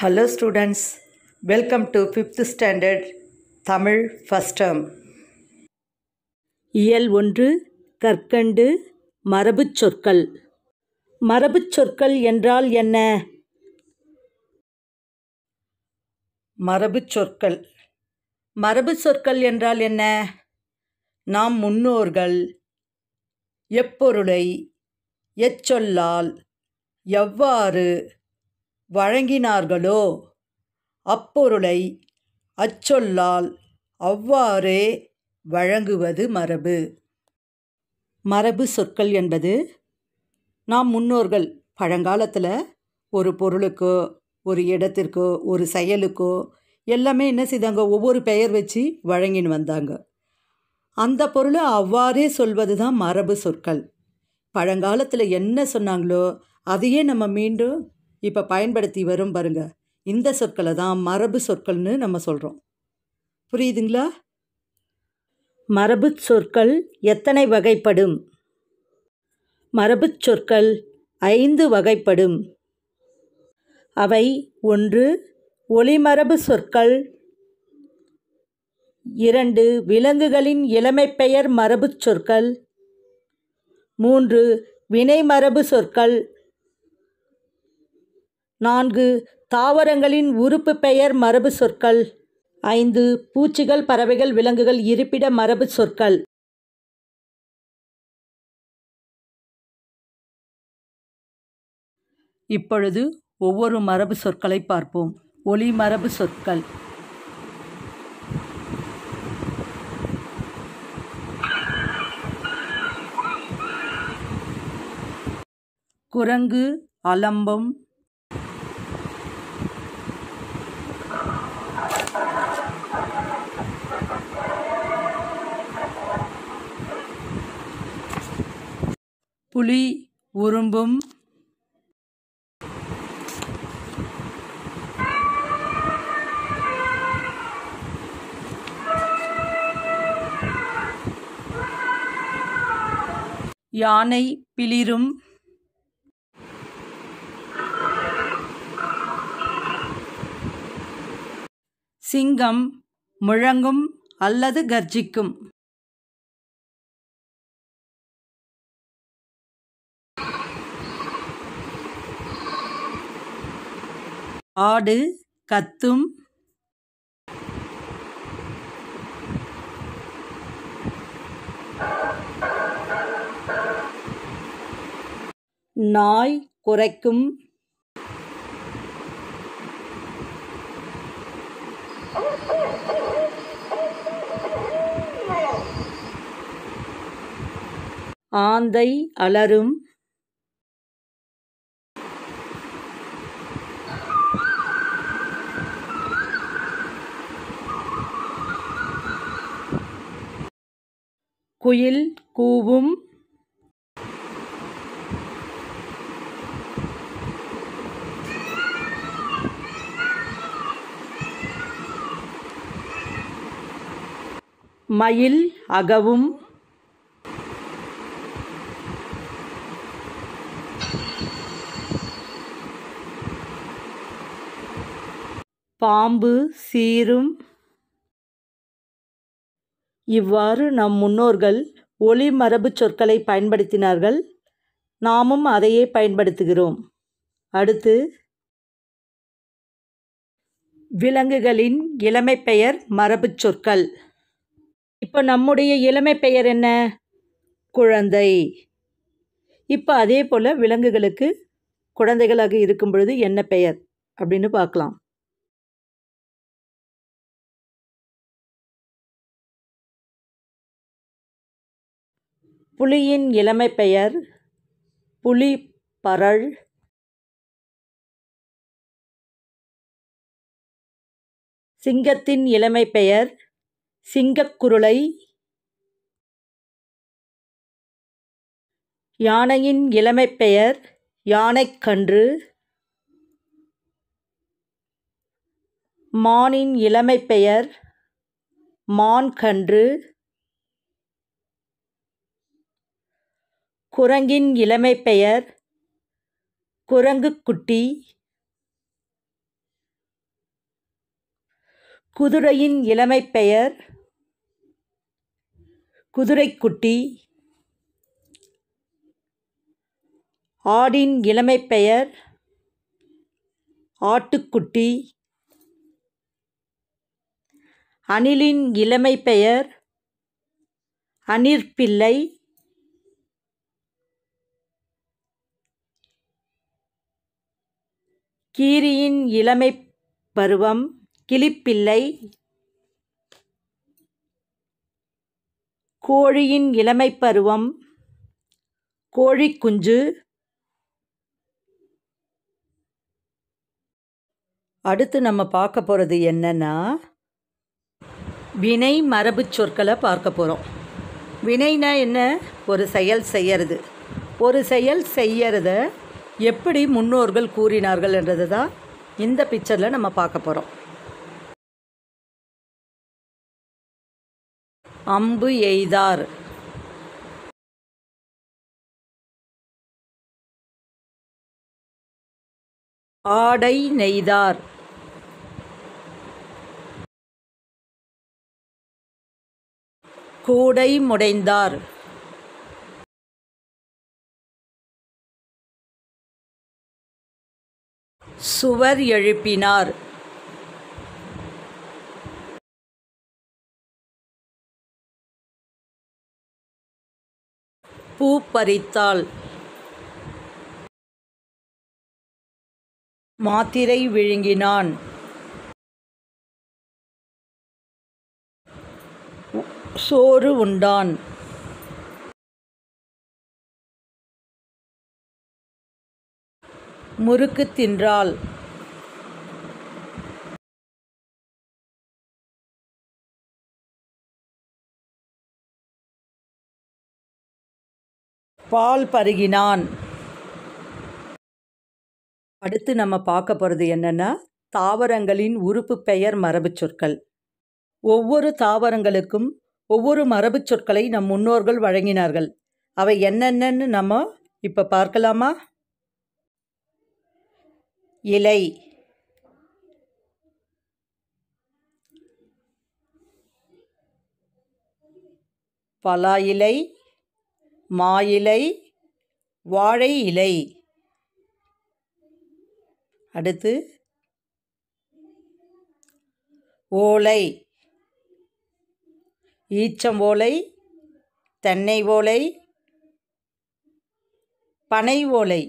hello students welcome to fifth standard Tamil first term இயல் ஒன்று கற்கண்டு மரபுச் சொற்கள் மரபுச் சொற்கள் என்றால் என்ன மரபுச் சொற்கள் மரபு சொற்கள் என்றால் என்ன நாம் முன்னோர்கள் எப்பொருளை எச்சொல்லால் எவ்வாறு வழங்கினார்களோ அப்பொருளை அச்சொல்லால் அவ்வாறே வழங்குவது மரபு மரபு சொற்கள் என்பது நாம் முன்னோர்கள் பழங்காலத்தில் ஒரு பொருளுக்கோ ஒரு இடத்திற்கோ ஒரு செயலுக்கோ எல்லாமே என்ன செய்தாங்க ஒவ்வொரு பெயர் வச்சு வழங்கின்னு வந்தாங்க அந்த பொருளை அவ்வாறே சொல்வது தான் மரபு சொற்கள் பழங்காலத்தில் என்ன சொன்னாங்களோ அதையே நம்ம மீண்டும் இப்போ பயன்படுத்தி வரும் பாருங்க இந்த சொற்களை தான் மரபு சொற்கள்னு நம்ம சொல்கிறோம் புரியுதுங்களா மரபு சொற்கள் எத்தனை வகைப்படும் மரபு சொற்கள் ஐந்து வகைப்படும் அவை ஒன்று ஒளிமரபு சொற்கள் இரண்டு விலங்குகளின் இளமை பெயர் மரபு சொற்கள் மூன்று வினை மரபு சொற்கள் நான்கு தாவரங்களின் உறுப்பு பெயர் மரபு சொற்கள் ஐந்து பூச்சிகள் பறவைகள் விலங்குகள் இருப்பிட மரபு சொற்கள் இப்பொழுது ஒவ்வொரு மரபு சொற்களை பார்ப்போம் ஒளி மரபு சொற்கள் குரங்கு அலம்பம் புலி உறும்பும் யானை பிளிரும் சிங்கம் முழங்கும் அல்லது கர்ஜிக்கும் ஆடு கத்தும் நாய் குறைக்கும் ஆந்தை அலரும் குயில் கூவும் மயில் அகவும் பாம்பு சீரும் இவ்வாறு நம் முன்னோர்கள் ஒளி மரபு சொற்களை பயன்படுத்தினார்கள் நாமும் அதையே பயன்படுத்துகிறோம் அடுத்து விலங்குகளின் இளமை பெயர் மரபு சொற்கள் இப்போ நம்முடைய இளமை பெயர் என்ன குழந்தை இப்போ அதே போல் விலங்குகளுக்கு குழந்தைகளாக இருக்கும் பொழுது என்ன பெயர் அப்படின்னு பார்க்கலாம் புலியின் இளமை பெயர் புலி பரள் சிங்கத்தின் இளமை பெயர் சிங்கக்குருளை யானையின் இளமை பெயர் யானைக்கன்று மானின் இளமை பெயர் மான்கன்று குரங்கின் இளமை பெயர் குரங்குக்குட்டி குதிரையின் இளமை பெயர் குதிரைக்குட்டி ஆடின் இளமை பெயர் ஆட்டுக்குட்டி அணிலின் இளமை பெயர் அனிற்பிள்ளை கீரியின் இளமை பருவம் கிளிப்பிள்ளை கோழியின் இளமை பருவம் கோழிக்குஞ்சு அடுத்து நம்ம பார்க்க போகிறது என்னென்னா வினை மரபு சொற்களை பார்க்க போகிறோம் வினைனா என்ன ஒரு செயல் செய்யறது ஒரு செயல் செய்யறதை எப்படி முன்னோர்கள் கூறினார்கள் என்றது தான் இந்த பிக்சரில் நம்ம பார்க்க போகிறோம் அம்பு எய்தார் ஆடை நெய்தார் கூடை முடைந்தார் சுவர் எழுப்பினார் பூ பறித்தாள் மாத்திரை விழுங்கினான் சோறு உண்டான் முறுக்கு தின்றாள் பால் பருகினான் அடுத்து நம்ம பார்க்க போகிறது என்னென்னா தாவரங்களின் உறுப்பு பெயர் சொற்கள் ஒவ்வொரு தாவரங்களுக்கும் ஒவ்வொரு சொற்களை நம் முன்னோர்கள் வழங்கினார்கள் அவை நம்ம இப்போ பார்க்கலாமா இலை பலா இலை மாயிலை வாழை இலை அடுத்து ஓலை ஈச்சம் ஓலை தென்னை ஓலை பனை ஓலை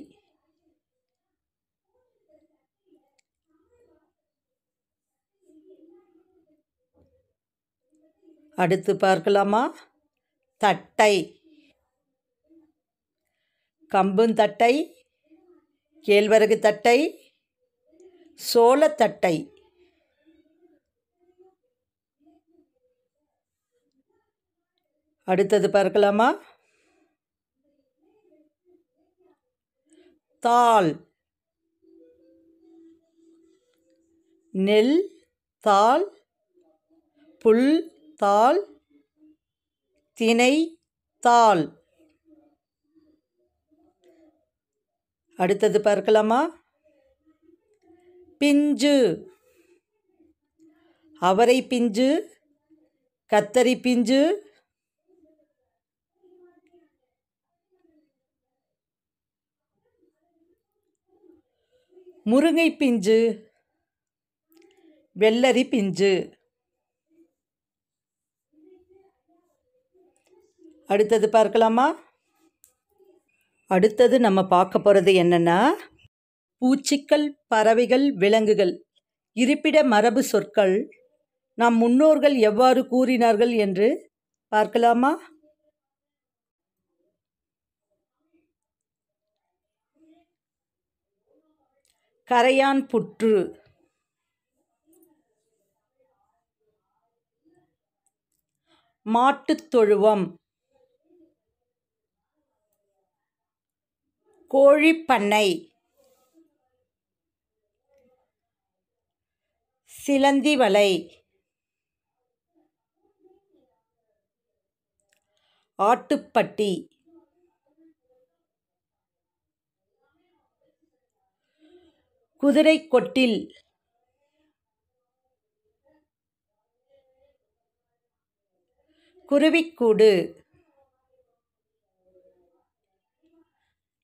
அடுத்து பார்க்கலாமா தட்டை கம்புந்தட்டை கேழ்வரகு தட்டை சோளத்தட்டை அடுத்தது பார்க்கலாமா தாள் நெல் தாள் புல் தாள் தினை தாள் அடுத்தது பார்க்கலாமா பிஞ்சு அவரை பிஞ்சு கத்தரி பிஞ்சு முருங்கை பிஞ்சு வெள்ளரி பிஞ்சு அடுத்தது பார்க்கலாமா அடுத்தது நம்ம பார்க்க போகிறது என்னென்னா பூச்சிக்கள் பறவைகள் விலங்குகள் இருப்பிட மரபு சொற்கள் நம் முன்னோர்கள் எவ்வாறு கூறினார்கள் என்று பார்க்கலாமா கரையான் புற்று மாட்டுத் தொழுவம் கோழிப்பண்ணை சிலந்திவலை ஆட்டுப்பட்டி குதிரை கொட்டில் குருவிக்கூடு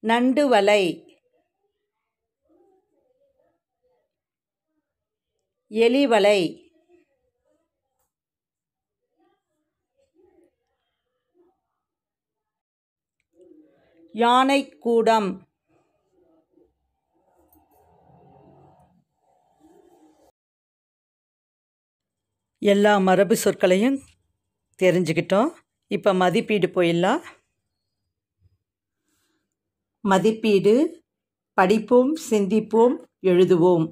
நண்டு வலை எலிவலை யானைக்கூடம் எல்லா மரபு சொற்களையும் தெரிஞ்சுக்கிட்டோம் இப்போ மதிப்பீடு போயிடலாம் மதிப்பீடு படிப்போம் சிந்திப்போம் எழுதுவோம்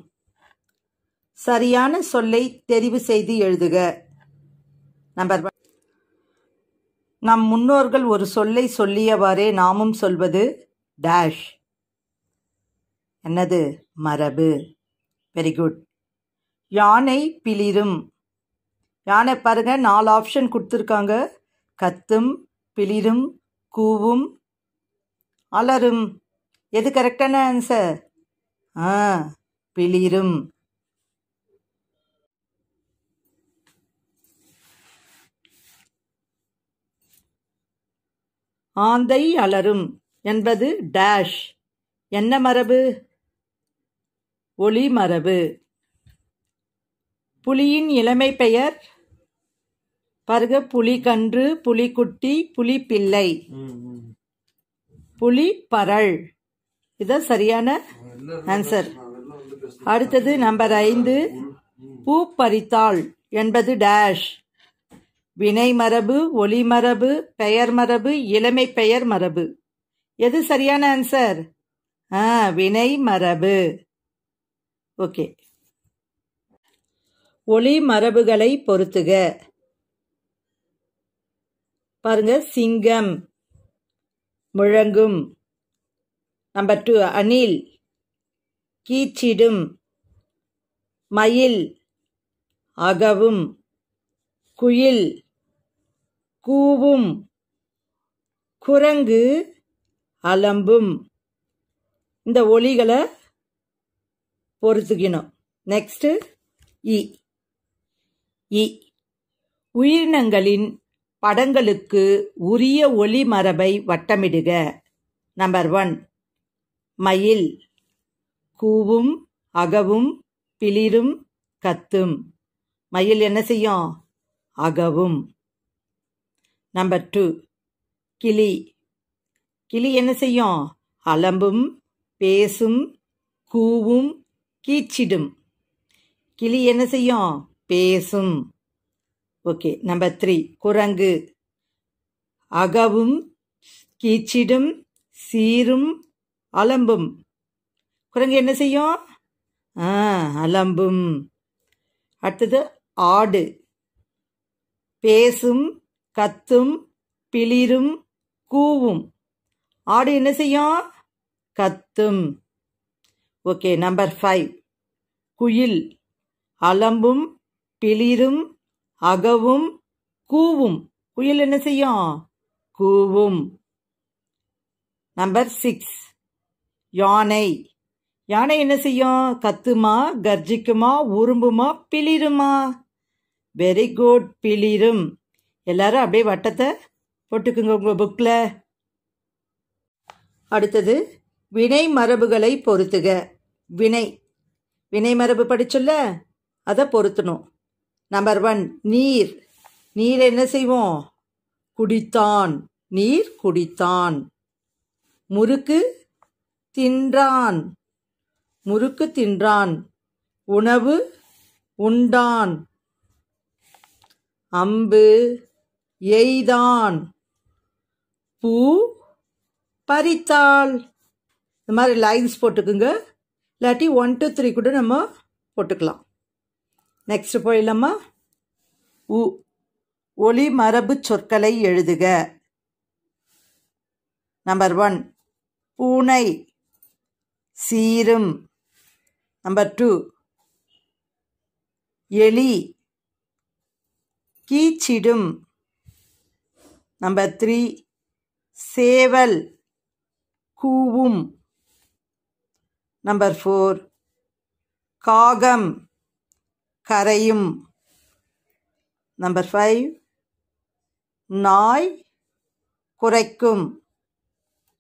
சரியான சொல்லை தெரிவு செய்து எழுதுக நம்பர் நம் முன்னோர்கள் ஒரு சொல்லை சொல்லியவாறே நாமும் சொல்வது டேஷ் என்னது மரபு வெரி குட் யானை பிளிரும் யானை பாருங்க நாலு ஆப்ஷன் கொடுத்துருக்காங்க கத்தும் பிளிரும் கூவும் அலரும் எது கரெக்டான ஆன்சர் ஆ பிளிரும் ஆந்தை அலரும் என்பது டேஷ் என்ன மரபு ஒளி மரபு புலியின் இளமை பெயர் பருக புலிகன்று புலிக்குட்டி புலிப்பிள்ளை பரல் இதுதான் சரியான ஆன்சர் அடுத்தது நம்பர் ஐந்து பூ பறித்தாள் என்பது டேஷ் வினை மரபு ஒளி மரபு பெயர் மரபு இளமை பெயர் மரபு எது சரியான ஆன்சர் ஆ வினை மரபு ஓகே ஒளி மரபுகளை பொருத்துக பாருங்க சிங்கம் முழங்கும் நம்பர் டூ அணில் கீச்சிடும் மயில் அகவும் குயில் கூவும் குரங்கு அலம்பும் இந்த ஒளிகளை பொறுத்துக்கணும் நெக்ஸ்ட்டு இ உயிரினங்களின் படங்களுக்கு உரிய ஒளி மரபை வட்டமிடுக நம்பர் ஒன் மயில் கூவும் அகவும் பிளிரும் கத்தும் மயில் என்ன செய்யும் அகவும் நம்பர் டூ கிளி கிளி என்ன செய்யும் அலம்பும் பேசும் கூவும் கீச்சிடும் கிளி என்ன செய்யும் பேசும் ஓகே நம்பர் த்ரீ குரங்கு அகவும் கீச்சிடும் சீரும் அலம்பும் குரங்கு என்ன செய்யும் ஆ அலம்பும் அடுத்தது ஆடு பேசும் கத்தும் பிளிரும் கூவும் ஆடு என்ன செய்யும் கத்தும் ஓகே நம்பர் ஃபைவ் குயில் அலம்பும் பிளிரும் அகவும் கூவும் குயில் என்ன செய்யும் கூவும் நம்பர் சிக்ஸ் யானை யானை என்ன செய்யும் கத்துமா கர்ஜிக்குமா உரும்புமா பிளிருமா வெரி குட் பிளிரும் எல்லாரும் அப்படியே வட்டத்தை போட்டுக்குங்க உங்கள் புக்கில் அடுத்தது வினை மரபுகளை பொருத்துக வினை வினை மரபு படிச்சுல்ல அதை பொருத்தணும் நம்பர் ஒன் நீர் நீர் என்ன செய்வோம் குடித்தான் நீர் குடித்தான் முறுக்கு தின்றான் முறுக்கு தின்றான் உணவு உண்டான் அம்பு எய்தான் பூ பறித்தாள் இந்த மாதிரி லைன்ஸ் போட்டுக்குங்க இல்லாட்டி ஒன் டூ த்ரீ கூட நம்ம போட்டுக்கலாம் நெக்ஸ்ட் போயிடலாமா உ ஒளி மரபு சொற்களை எழுதுக நம்பர் ஒன் பூனை சீரும் நம்பர் டூ எலி கீச்சிடும் நம்பர் த்ரீ சேவல் கூவும் நம்பர் ஃபோர் காகம் கரையும் நம்பர் ஃபைவ் நாய் குறைக்கும்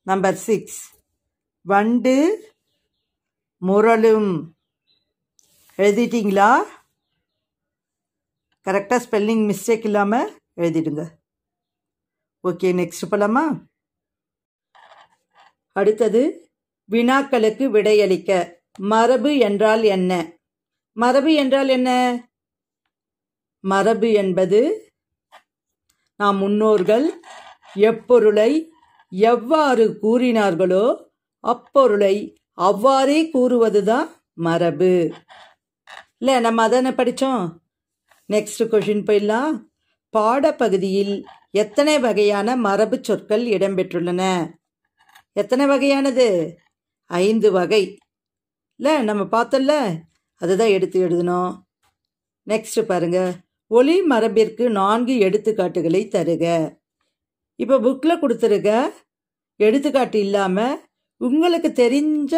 நம்பர் சிக்ஸ் வண்டு முரளும் எழுதிட்டீங்களா கரெக்டாக ஸ்பெல்லிங் மிஸ்டேக் இல்லாமல் எழுதிடுங்க ஓகே நெக்ஸ்ட் போலாமா அடுத்தது வினாக்களுக்கு விடையளிக்க மரபு என்றால் என்ன மரபு என்றால் என்ன மரபு என்பது நாம் முன்னோர்கள் எப்பொருளை எவ்வாறு கூறினார்களோ அப்பொருளை அவ்வாறே கூறுவதுதான் மரபு இல்லை நம்ம அதானே படித்தோம் நெக்ஸ்ட் கொஷின் போயிடலாம் பாடப்பகுதியில் எத்தனை வகையான மரபு சொற்கள் இடம்பெற்றுள்ளன எத்தனை வகையானது ஐந்து வகை இல்லை நம்ம பார்த்தோம்ல அதை தான் எடுத்து எழுதணும் நெக்ஸ்ட்டு பாருங்கள் ஒளி மரபிற்கு நான்கு எடுத்துக்காட்டுகளை தருக இப்போ புக்கில் கொடுத்துருக்க எடுத்துக்காட்டு இல்லாமல் உங்களுக்கு தெரிஞ்ச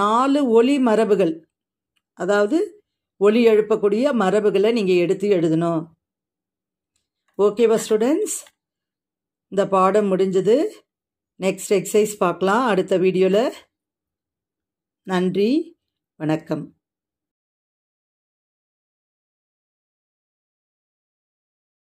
நாலு ஒளி மரபுகள் அதாவது ஒளி எழுப்பக்கூடிய மரபுகளை நீங்கள் எடுத்து எழுதணும் ஓகேவா ஸ்டூடெண்ட்ஸ் இந்த பாடம் முடிஞ்சது நெக்ஸ்ட் எக்ஸசைஸ் பார்க்கலாம் அடுத்த வீடியோவில் நன்றி வணக்கம்